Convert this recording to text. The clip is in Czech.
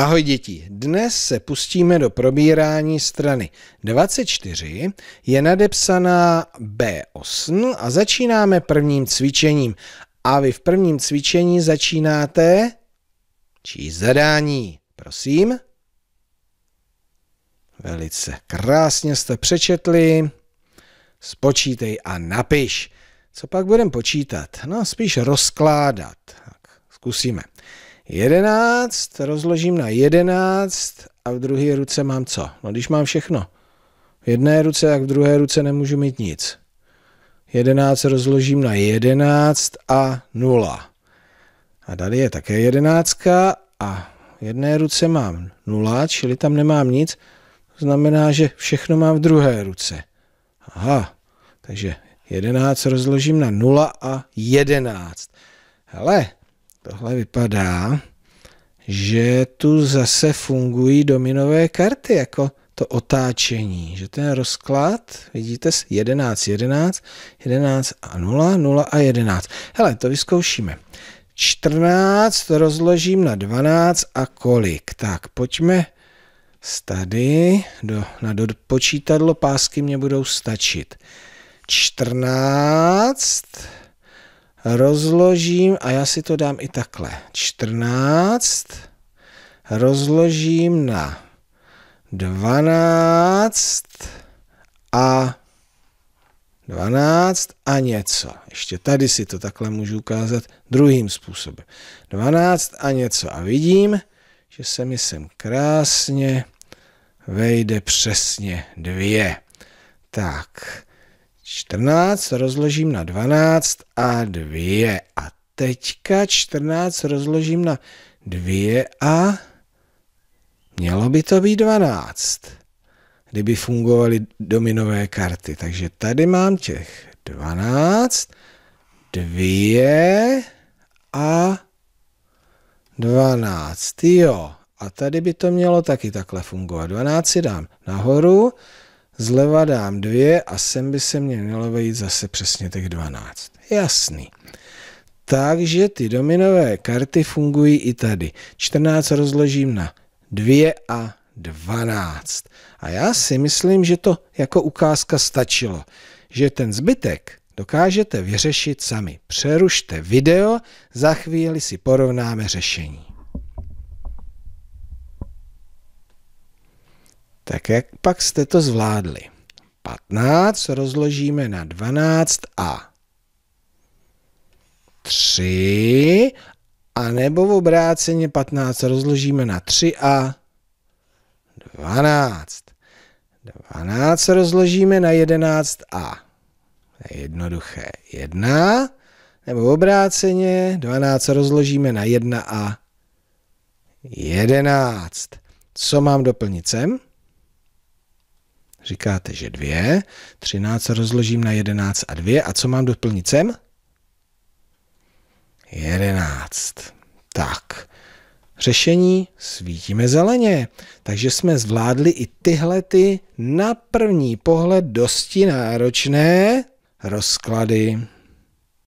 Ahoj děti, dnes se pustíme do probírání strany 24, je nadepsaná B8 a začínáme prvním cvičením. A vy v prvním cvičení začínáte čí zadání. Prosím. Velice krásně jste přečetli. Spočítej a napiš. Co pak budeme počítat? No, spíš rozkládat. Tak, zkusíme. 11, rozložím na 11 a v druhé ruce mám co? No když mám všechno. V jedné ruce, tak v druhé ruce nemůžu mít nic. 11 rozložím na 11 a 0. A tady je také 11 a v jedné ruce mám 0, čili tam nemám nic. To znamená, že všechno mám v druhé ruce. Aha, takže 11 rozložím na 0 a 11. Hele, tohle vypadá že tu zase fungují dominové karty, jako to otáčení, že ten rozklad, vidíte, 11, 11, 11 a 0, 0 a 11. Hele, to vyzkoušíme. 14 rozložím na 12 a kolik? Tak, pojďme tady do, na dopočítadlo, pásky mě budou stačit. 14 rozložím, a já si to dám i takhle, 14 rozložím na 12 a 12 a něco. Ještě tady si to takhle můžu ukázat druhým způsobem. 12 a něco a vidím, že se mi sem krásně vejde přesně dvě. Tak, 14 rozložím na 12 a 2. A teďka 14 rozložím na 2 a mělo by to být 12, kdyby fungovaly dominové karty. Takže tady mám těch 12, 2 a 12, jo. A tady by to mělo taky takhle fungovat. 12 si dám nahoru, Zleva dám dvě a sem by se mě mělo vejít zase přesně těch 12. Jasný. Takže ty dominové karty fungují i tady. 14 rozložím na 2 a 12. A já si myslím, že to jako ukázka stačilo. Že ten zbytek dokážete vyřešit sami. Přerušte video, za chvíli si porovnáme řešení. Tak jak pak jste to zvládli? 15 rozložíme na 12 a 3 a nebo v obráceně 15 rozložíme na 3 a 12. 12 rozložíme na 11 a je jednoduché 1 nebo v obráceně 12 rozložíme na 1 a 11. Co mám doplnit sem? Říkáte, že 2. 13 rozložím na 11 a 2. A co mám doplnit sem? 11. Tak. Řešení svítíme zeleně. Takže jsme zvládli i tyhle ty na první pohled dosti náročné rozklady.